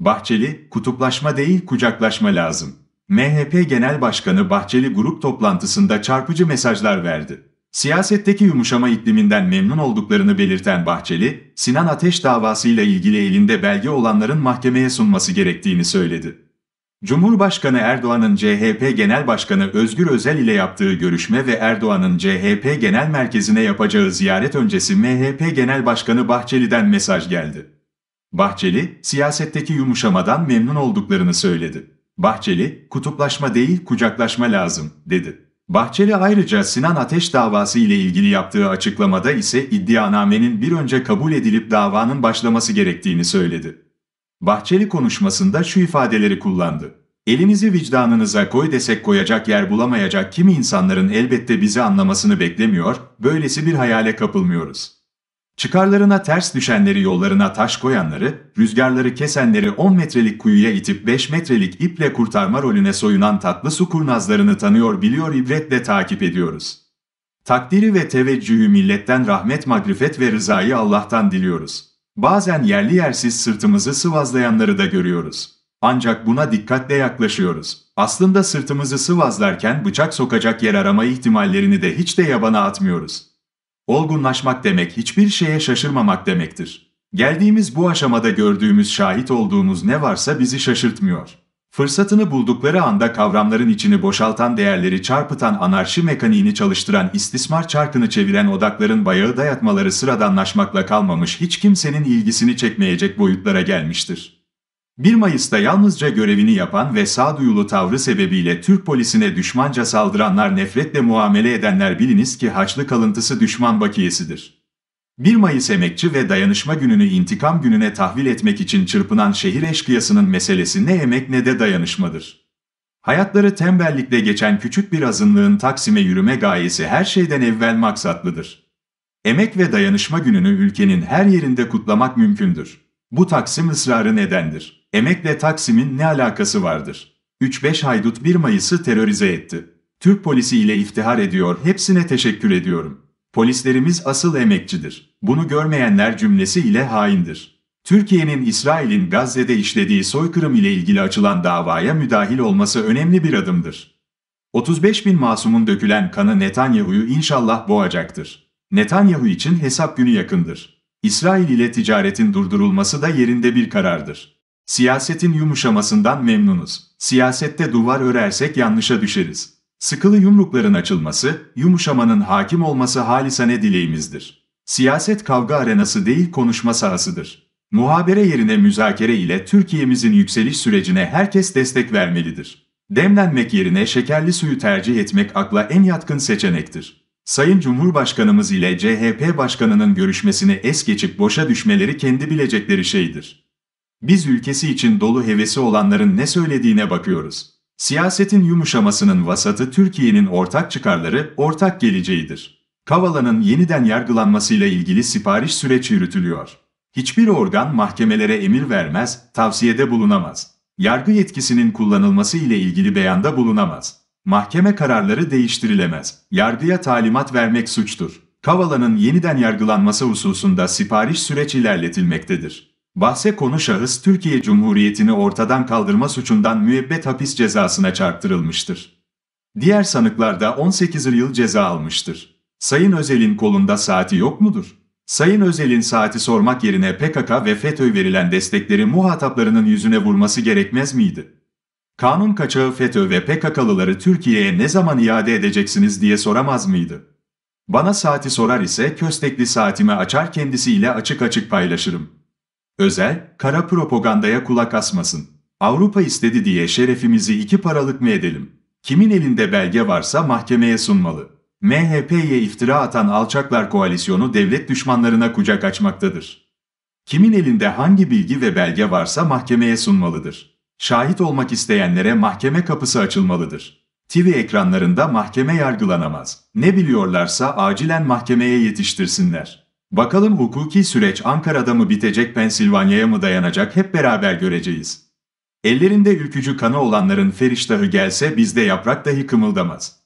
Bahçeli, kutuplaşma değil kucaklaşma lazım. MHP Genel Başkanı Bahçeli grup toplantısında çarpıcı mesajlar verdi. Siyasetteki yumuşama ikliminden memnun olduklarını belirten Bahçeli, Sinan Ateş davasıyla ilgili elinde belge olanların mahkemeye sunması gerektiğini söyledi. Cumhurbaşkanı Erdoğan'ın CHP Genel Başkanı Özgür Özel ile yaptığı görüşme ve Erdoğan'ın CHP Genel Merkezi'ne yapacağı ziyaret öncesi MHP Genel Başkanı Bahçeli'den mesaj geldi. Bahçeli, siyasetteki yumuşamadan memnun olduklarını söyledi. Bahçeli, kutuplaşma değil kucaklaşma lazım, dedi. Bahçeli ayrıca Sinan Ateş davası ile ilgili yaptığı açıklamada ise iddianamenin bir önce kabul edilip davanın başlaması gerektiğini söyledi. Bahçeli konuşmasında şu ifadeleri kullandı. Elinizi vicdanınıza koy desek koyacak yer bulamayacak kimi insanların elbette bizi anlamasını beklemiyor, böylesi bir hayale kapılmıyoruz. Çıkarlarına ters düşenleri yollarına taş koyanları, rüzgarları kesenleri 10 metrelik kuyuya itip 5 metrelik iple kurtarma rolüne soyunan tatlı su kurnazlarını tanıyor biliyor ibretle takip ediyoruz. Takdiri ve teveccühü milletten rahmet magrifet ve rızayı Allah'tan diliyoruz. Bazen yerli yersiz sırtımızı sıvazlayanları da görüyoruz. Ancak buna dikkatle yaklaşıyoruz. Aslında sırtımızı sıvazlarken bıçak sokacak yer arama ihtimallerini de hiç de yabana atmıyoruz. Olgunlaşmak demek hiçbir şeye şaşırmamak demektir. Geldiğimiz bu aşamada gördüğümüz, şahit olduğumuz ne varsa bizi şaşırtmıyor. Fırsatını buldukları anda kavramların içini boşaltan değerleri çarpıtan anarşi mekaniğini çalıştıran istismar çarkını çeviren odakların bayağı dayatmaları sıradanlaşmakla kalmamış hiç kimsenin ilgisini çekmeyecek boyutlara gelmiştir. 1 Mayıs'ta yalnızca görevini yapan ve sağduyulu tavrı sebebiyle Türk polisine düşmanca saldıranlar nefretle muamele edenler biliniz ki haçlı kalıntısı düşman bakiyesidir. 1 Mayıs emekçi ve dayanışma gününü intikam gününe tahvil etmek için çırpınan şehir eşkıyasının meselesi ne emek ne de dayanışmadır. Hayatları tembellikle geçen küçük bir azınlığın Taksim'e yürüme gayesi her şeyden evvel maksatlıdır. Emek ve dayanışma gününü ülkenin her yerinde kutlamak mümkündür. Bu Taksim ısrarı nedendir? Emekle Taksim'in ne alakası vardır? 3-5 haydut 1 Mayıs'ı terörize etti. Türk polisi ile iftihar ediyor, hepsine teşekkür ediyorum. Polislerimiz asıl emekçidir. Bunu görmeyenler cümlesi ile haindir. Türkiye'nin İsrail'in Gazze'de işlediği soykırım ile ilgili açılan davaya müdahil olması önemli bir adımdır. 35 bin masumun dökülen kanı Netanyahu'yu inşallah boğacaktır. Netanyahu için hesap günü yakındır. İsrail ile ticaretin durdurulması da yerinde bir karardır. Siyasetin yumuşamasından memnunuz. Siyasette duvar örersek yanlışa düşeriz. Sıkılı yumrukların açılması, yumuşamanın hakim olması halisane dileğimizdir. Siyaset kavga arenası değil konuşma sahasıdır. Muhabere yerine müzakere ile Türkiye'mizin yükseliş sürecine herkes destek vermelidir. Demlenmek yerine şekerli suyu tercih etmek akla en yatkın seçenektir. Sayın Cumhurbaşkanımız ile CHP Başkanı'nın görüşmesini es geçip boşa düşmeleri kendi bilecekleri şeydir. Biz ülkesi için dolu hevesi olanların ne söylediğine bakıyoruz. Siyasetin yumuşamasının vasatı Türkiye'nin ortak çıkarları, ortak geleceğidir. Kavala'nın yeniden yargılanmasıyla ilgili sipariş süreç yürütülüyor. Hiçbir organ mahkemelere emir vermez, tavsiyede bulunamaz. Yargı yetkisinin kullanılması ile ilgili beyanda bulunamaz. Mahkeme kararları değiştirilemez. Yargıya talimat vermek suçtur. Kavala'nın yeniden yargılanması hususunda sipariş süreç ilerletilmektedir. Bahse konu şahıs Türkiye Cumhuriyeti'ni ortadan kaldırma suçundan müebbet hapis cezasına çarptırılmıştır. Diğer sanıklar da 18 yıl ceza almıştır. Sayın Özel'in kolunda saati yok mudur? Sayın Özel'in saati sormak yerine PKK ve FETÖ verilen destekleri muhataplarının yüzüne vurması gerekmez miydi? Kanun kaçağı FETÖ ve PKK'lıları Türkiye'ye ne zaman iade edeceksiniz diye soramaz mıydı? Bana saati sorar ise köstekli saatimi açar kendisiyle açık açık paylaşırım. Özel, kara propagandaya kulak asmasın. Avrupa istedi diye şerefimizi iki paralık mı edelim? Kimin elinde belge varsa mahkemeye sunmalı. MHP'ye iftira atan alçaklar koalisyonu devlet düşmanlarına kucak açmaktadır. Kimin elinde hangi bilgi ve belge varsa mahkemeye sunmalıdır. Şahit olmak isteyenlere mahkeme kapısı açılmalıdır. TV ekranlarında mahkeme yargılanamaz. Ne biliyorlarsa acilen mahkemeye yetiştirsinler. Bakalım hukuki süreç Ankara'da mı bitecek Pensilvanya'ya mı dayanacak hep beraber göreceğiz. Ellerinde ülkücü kanı olanların feriştahı gelse bizde yaprak dahi kımıldamaz.